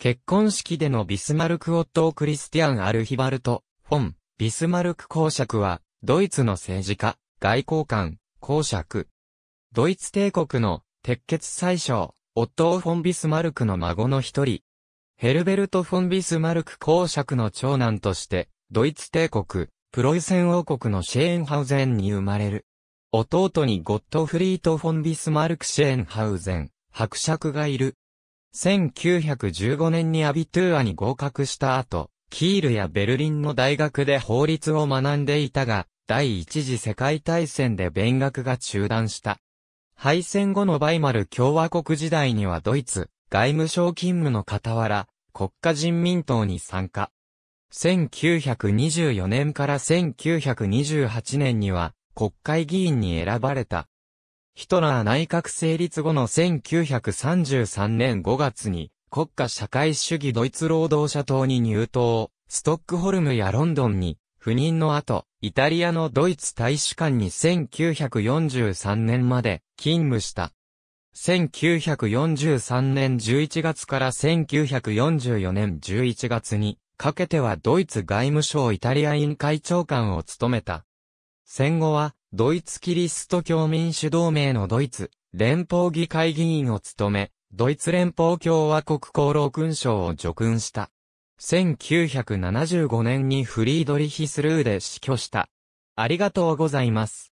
結婚式でのビスマルク・オットー・クリスティアン・アルヒバルト、フォン、ビスマルク公爵は、ドイツの政治家、外交官、公爵。ドイツ帝国の、鉄血最小、オットー・フォン・ビスマルクの孫の一人。ヘルベルト・フォン・ビスマルク公爵の長男として、ドイツ帝国、プロイセン王国のシェーンハウゼンに生まれる。弟にゴットフリート・フォン・ビスマルク・シェーンハウゼン、伯爵がいる。1915年にアビトゥーアに合格した後、キールやベルリンの大学で法律を学んでいたが、第一次世界大戦で勉学が中断した。敗戦後のバイマル共和国時代にはドイツ、外務省勤務の傍ら、国家人民党に参加。1924年から1928年には、国会議員に選ばれた。ヒトラー内閣成立後の1933年5月に、国家社会主義ドイツ労働者党に入党、ストックホルムやロンドンに、赴任の後、イタリアのドイツ大使館に1943年まで勤務した。1943年11月から1944年11月にかけてはドイツ外務省イタリア委員会長官を務めた。戦後はドイツキリスト教民主同盟のドイツ連邦議会議員を務め、ドイツ連邦共和国功労勲章を叙勲した。1975年にフリードリヒスルーで死去した。ありがとうございます。